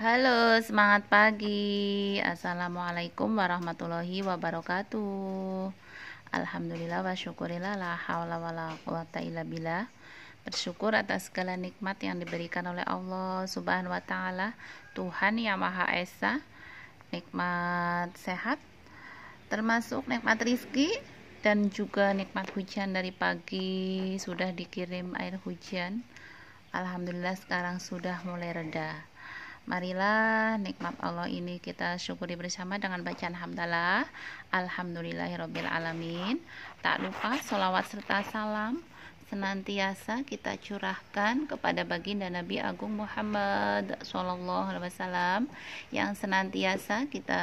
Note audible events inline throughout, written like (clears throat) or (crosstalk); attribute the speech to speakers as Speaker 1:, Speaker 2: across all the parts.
Speaker 1: Halo, semangat pagi. Assalamualaikum warahmatullahi wabarakatuh. Alhamdulillah wa syukurillah la haula la quwata illa billah. Bersyukur atas segala nikmat yang diberikan oleh Allah Subhanahu wa taala, Tuhan Yang Maha Esa. Nikmat sehat termasuk nikmat rizki dan juga nikmat hujan dari pagi sudah dikirim air hujan. Alhamdulillah sekarang sudah mulai reda. Marilah nikmat Allah ini kita syukuri bersama dengan bacaan hamdalah. alhamdulillahirobbilalamin. alamin. Tak lupa solawat serta salam senantiasa kita curahkan kepada baginda Nabi Agung Muhammad Sallallahu Alaihi Wasallam yang senantiasa kita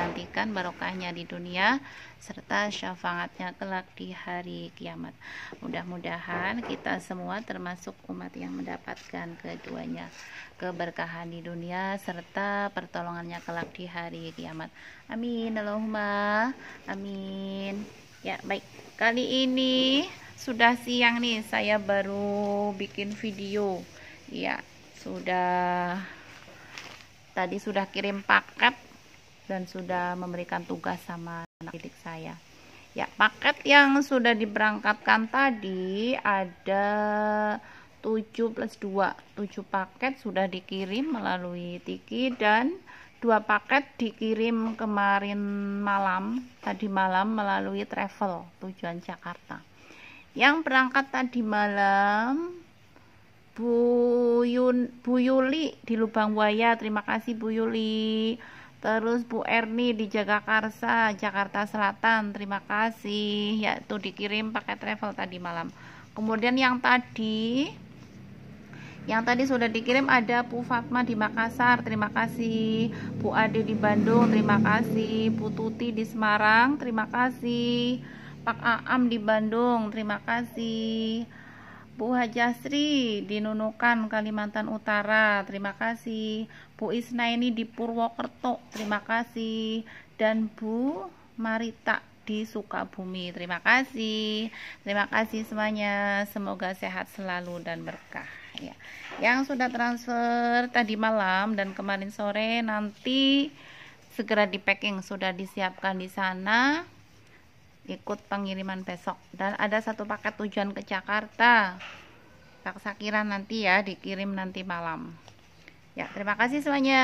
Speaker 1: nantikan barokahnya di dunia serta syafaatnya kelak di hari kiamat. Mudah-mudahan kita semua termasuk umat yang mendapatkan keduanya keberkahan di dunia serta pertolongannya kelak di hari kiamat. Amin Allahumma amin. Ya, baik. Kali ini sudah siang nih saya baru bikin video ya sudah tadi sudah kirim paket dan sudah memberikan tugas sama anak didik saya ya paket yang sudah diberangkatkan tadi ada 7 plus 2 7 paket sudah dikirim melalui Tiki dan dua paket dikirim kemarin malam tadi malam melalui travel tujuan Jakarta yang berangkat tadi malam Bu, Yun, Bu Yuli di Lubang Buaya terima kasih Bu Yuli terus Bu Erni di Jagakarsa Jakarta Selatan terima kasih ya yaitu dikirim pakai travel tadi malam kemudian yang tadi yang tadi sudah dikirim ada Bu Fatma di Makassar terima kasih Bu Ade di Bandung terima kasih Bu Tuti di Semarang terima kasih Pak Aam di Bandung terima kasih Bu Hajasri di Nunukan Kalimantan Utara terima kasih Bu Isna ini di Purwokerto terima kasih dan Bu Marita di Sukabumi terima kasih terima kasih semuanya semoga sehat selalu dan berkah ya yang sudah transfer tadi malam dan kemarin sore nanti segera di packing sudah disiapkan di sana ikut pengiriman besok dan ada satu paket tujuan ke Jakarta tak sakira nanti ya dikirim nanti malam ya terima kasih semuanya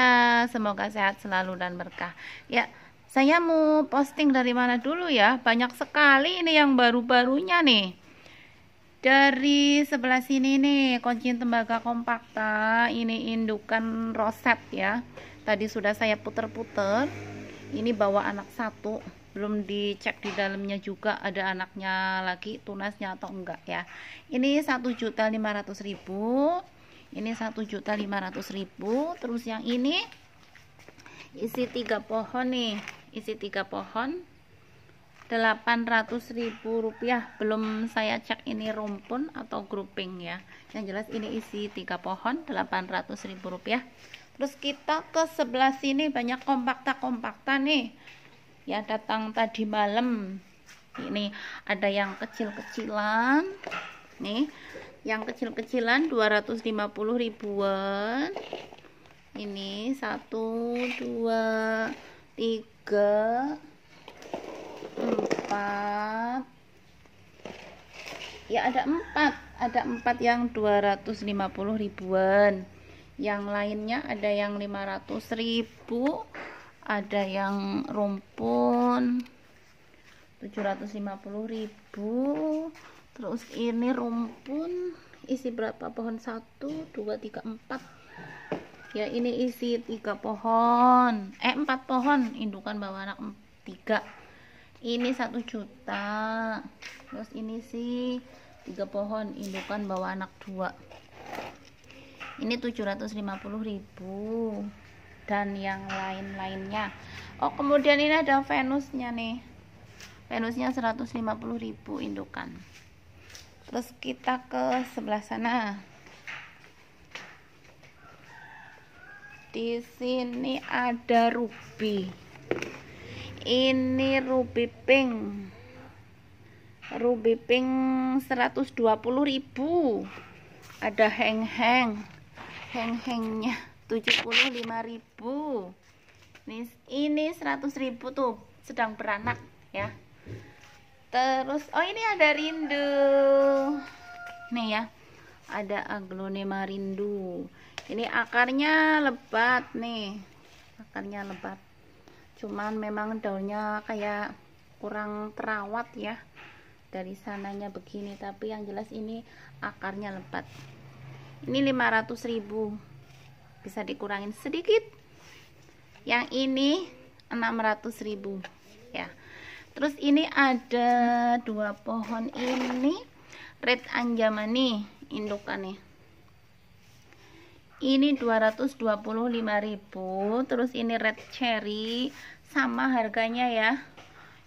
Speaker 1: semoga sehat selalu dan berkah ya saya mau posting dari mana dulu ya banyak sekali ini yang baru-barunya nih dari sebelah sini nih kuncin tembaga kompakta ini indukan roset ya tadi sudah saya puter-puter ini bawa anak satu belum dicek di dalamnya juga ada anaknya lagi tunasnya atau enggak ya ini satu juta lima ratus ribu ini satu juta lima ratus ribu terus yang ini isi tiga pohon nih isi tiga pohon 800 ribu rupiah belum saya cek ini rumpun atau grouping ya yang jelas ini isi tiga pohon 800 ribu rupiah terus kita ke sebelah sini banyak kompakta-kompakta nih ya datang tadi malam ini ada yang kecil-kecilan nih yang kecil-kecilan 250 ribuan ini 1 2 3 4 ya ada 4 ada 4 yang 250 ribuan yang lainnya ada yang 500 ribu ada yang rumpun 750.000 terus ini rumpun isi berapa pohon 1 2 3 4 ya ini isi 3 pohon eh 4 pohon indukan bawa anak 3 ini 1 juta terus ini sih 3 pohon indukan bawa anak 2 ini 750.000 dan yang lain-lainnya oh kemudian ini ada Venusnya nih Venusnya 150.000 indukan terus kita ke sebelah sana di sini ada ruby ini ruby pink ruby pink 120.000 ada heng-heng heng-hengnya -heng. 75.000 ini, ini 100.000 tuh sedang beranak ya terus oh ini ada rindu nih ya ada aglonema rindu ini akarnya lebat nih akarnya lebat cuman memang daunnya kayak kurang terawat ya dari sananya begini tapi yang jelas ini akarnya lebat ini 500 ribu bisa dikurangin sedikit yang ini 600.000 ya terus ini ada dua pohon ini red anjamani indukan nih ini 225.000 terus ini red cherry sama harganya ya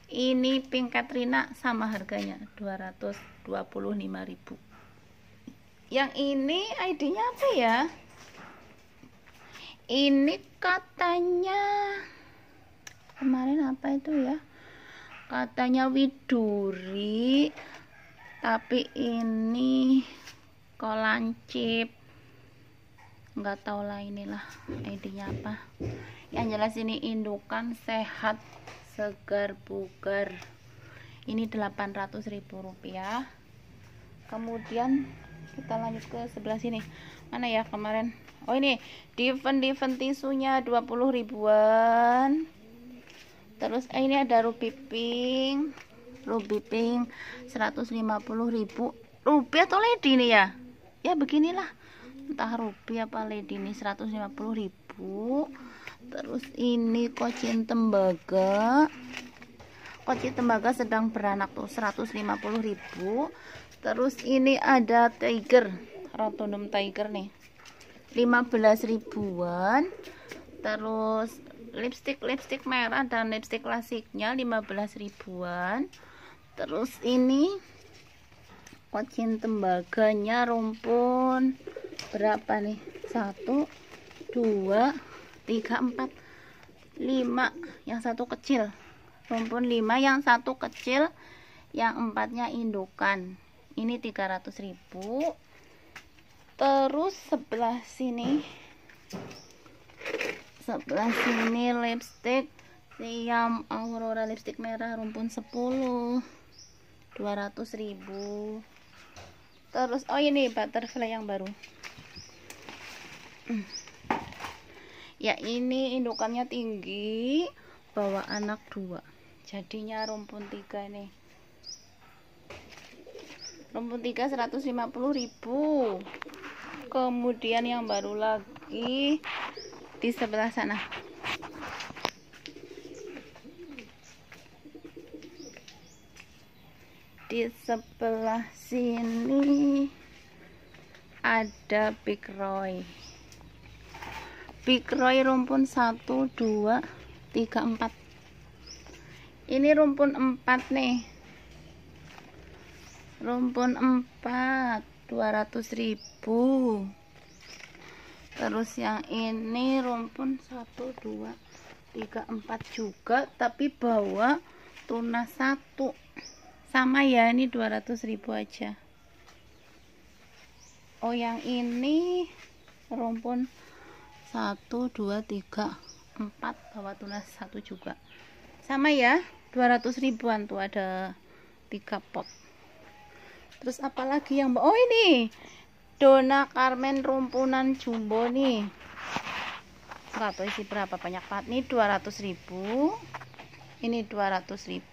Speaker 1: ini pink katrina sama harganya 225.000 yang ini ID-nya apa ya ini katanya kemarin apa itu ya katanya widuri tapi ini kolancip nggak tahu lah inilah idenya apa yang jelas ini indukan sehat segar bugar ini 800 ribu rupiah kemudian kita lanjut ke sebelah sini mana ya kemarin oh ini diven diven tisunya 20 ribuan terus eh, ini ada ruby pink ruby pink 150 ribu rupiah atau lady nih ya ya beginilah entah rupiah apa lady nih 150 ribu terus ini kocin tembaga kocin tembaga sedang beranak tuh 150 ribu terus ini ada tiger rotundum tiger nih 15 ribuan terus lipstick lipstick merah dan lipstick klasiknya 15 ribuan terus ini kucing tembaganya rumpun berapa nih satu dua tiga empat lima yang satu kecil rumpun lima yang satu kecil yang empatnya indukan ini 300 ribu terus sebelah sini sebelah sini lipstick Siam Aurora lipstick merah rumpun 10 200 ribu terus oh ini butterfly yang baru (clears throat) ya ini indukannya tinggi bawa anak dua jadinya rumpun tiga nih rumput tiga 150.000 kemudian yang baru lagi di sebelah sana di sebelah sini ada Big Roy Big Roy rumpun 1 2 3 4 ini rumpun 4 nih rumpun 4 200 ribu terus yang ini rumpun 1 2 3 4 juga tapi bawa tunas 1 sama ya ini 200 ribu aja oh yang ini rumpun 1 2 3 4 bawa tunas 1 juga sama ya 200 ribuan tuh ada 3 pot terus apalagi yang oh ini Dona Carmen rumpunan jumbo nih satu isi berapa banyak banget nih 200.000 ini 200.000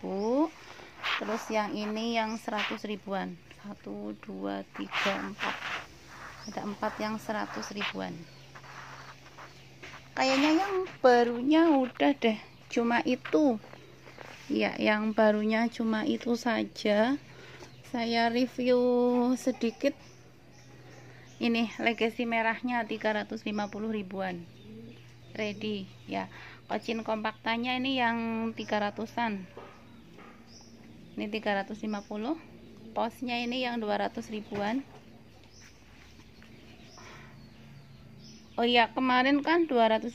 Speaker 1: terus yang ini yang 100 ribuan 1 2 3 4 ada 4 yang 100 ribuan kayaknya yang barunya udah deh cuma itu ya yang barunya cuma itu saja saya review sedikit ini legacy merahnya 350 ribuan ready ya kocin kompaktanya ini yang 300an ini 350 posnya ini yang 200 ribuan Oh iya kemarin kan 250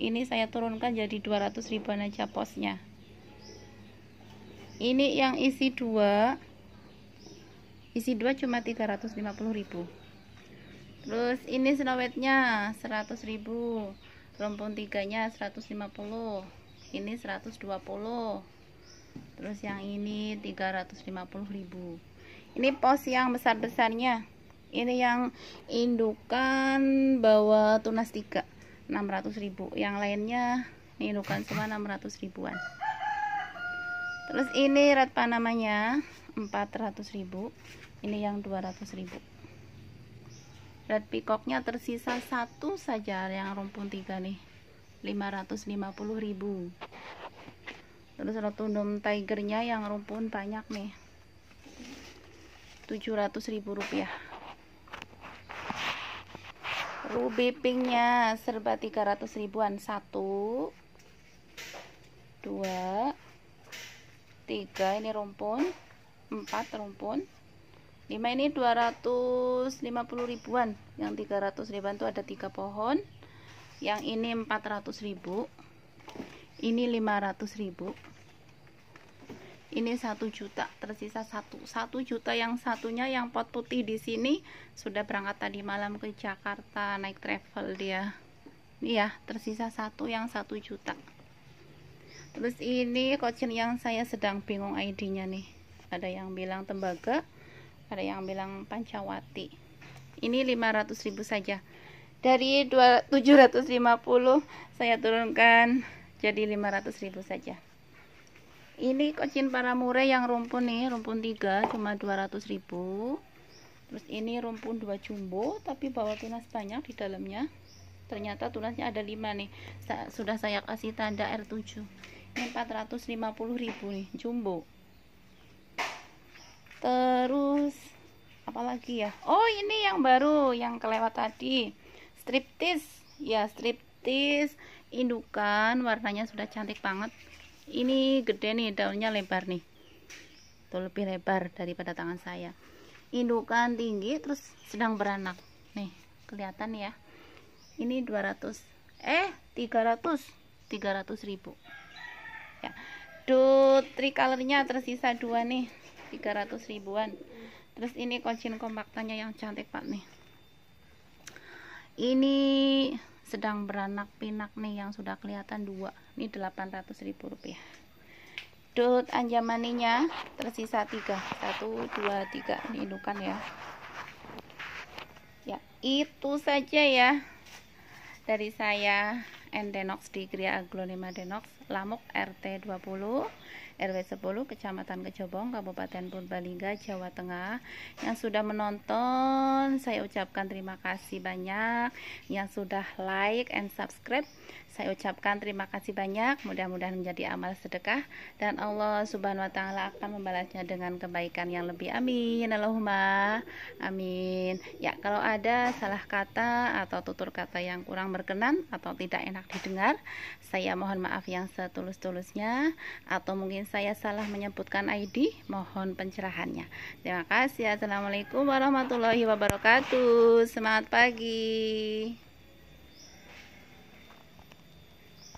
Speaker 1: ini saya turunkan jadi 200 ribuan aja posnya ini yang isi dua isi 2 cuma 350.000 terus ini selawetnya 100.000 rompon tiganya 150 ini 120 terus yang ini 350.000 ini pos yang besar-besarnya ini yang indukan bawa tunas 3 600.000 yang lainnya ini indukan semua 600 ribuan terus ini red panamanya 400.000 ini yang 200.000 red peacocknya tersisa satu saja yang rumpun tiga nih 550.000 terus rotundum tigernya yang rumpun banyak nih 700.000 rupiah ruby pinknya serba 300 ribuan satu dua tiga ini rumpun empat rumpun 5 ini 250 ribuan yang 300 ribuan itu ada 3 pohon yang ini 400 ribu ini 500 ribu ini 1 juta tersisa 1 1 juta yang satunya yang pot putih di sini sudah berangkat tadi malam ke Jakarta naik travel dia iya tersisa satu yang 1 juta terus ini kocin yang saya sedang bingung ID nya nih ada yang bilang tembaga ada yang bilang Pancawati ini 500.000 saja dari 750 saya turunkan jadi 500.000 saja ini kocin murai yang rumpun nih rumpun 3 cuma 200.000 terus ini rumpun 2 jumbo tapi bawa tunas banyak di dalamnya ternyata tunasnya ada 5 nih sudah saya kasih tanda R7 ini 450.000 nih jumbo terus apa lagi ya oh ini yang baru yang kelewat tadi striptis ya striptis indukan warnanya sudah cantik banget ini gede nih daunnya lebar nih tuh lebih lebar daripada tangan saya indukan tinggi terus sedang beranak nih kelihatan ya ini 200 eh 300 300 ribu ya do tricolornya tersisa dua nih 300 ribuan terus ini kocin kompaktanya yang cantik pak nih ini sedang beranak pinak nih yang sudah kelihatan dua ini 800 ribu rupiah dot anjamaninya tersisa tiga satu dua tiga ini indukan ya ya itu saja ya dari saya Endenox di Gria Aglonema Denox Lamuk RT 20 RW 10 Kecamatan Kejobong Kabupaten Purbalingga Jawa Tengah yang sudah menonton saya ucapkan terima kasih banyak yang sudah like and subscribe saya ucapkan terima kasih banyak mudah-mudahan menjadi amal sedekah dan Allah Subhanahu wa taala akan membalasnya dengan kebaikan yang lebih amin Allahumma amin ya kalau ada salah kata atau tutur kata yang kurang berkenan atau tidak enak didengar saya mohon maaf yang setulus-tulusnya atau mungkin saya salah menyebutkan ID, mohon pencerahannya. Terima kasih. Assalamualaikum warahmatullahi wabarakatuh. Semangat pagi.